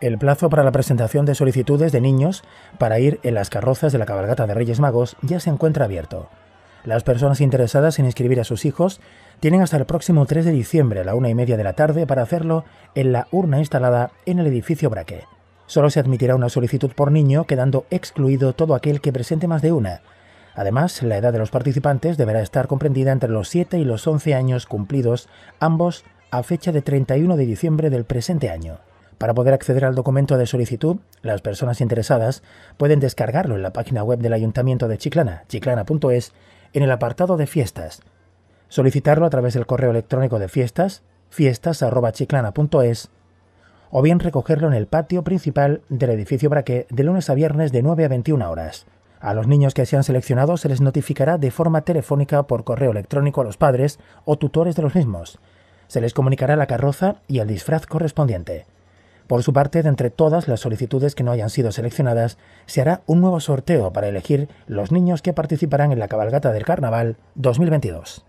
el plazo para la presentación de solicitudes de niños para ir en las carrozas de la cabalgata de Reyes Magos ya se encuentra abierto. Las personas interesadas en inscribir a sus hijos tienen hasta el próximo 3 de diciembre a la una y media de la tarde para hacerlo en la urna instalada en el edificio Braque. Solo se admitirá una solicitud por niño, quedando excluido todo aquel que presente más de una. Además, la edad de los participantes deberá estar comprendida entre los 7 y los 11 años cumplidos, ambos a fecha de 31 de diciembre del presente año. Para poder acceder al documento de solicitud, las personas interesadas pueden descargarlo en la página web del Ayuntamiento de Chiclana, chiclana.es, en el apartado de fiestas. Solicitarlo a través del correo electrónico de fiestas, fiestas.chiclana.es, o bien recogerlo en el patio principal del edificio Braque de lunes a viernes de 9 a 21 horas. A los niños que sean seleccionados se les notificará de forma telefónica por correo electrónico a los padres o tutores de los mismos. Se les comunicará la carroza y el disfraz correspondiente. Por su parte, de entre todas las solicitudes que no hayan sido seleccionadas, se hará un nuevo sorteo para elegir los niños que participarán en la cabalgata del Carnaval 2022.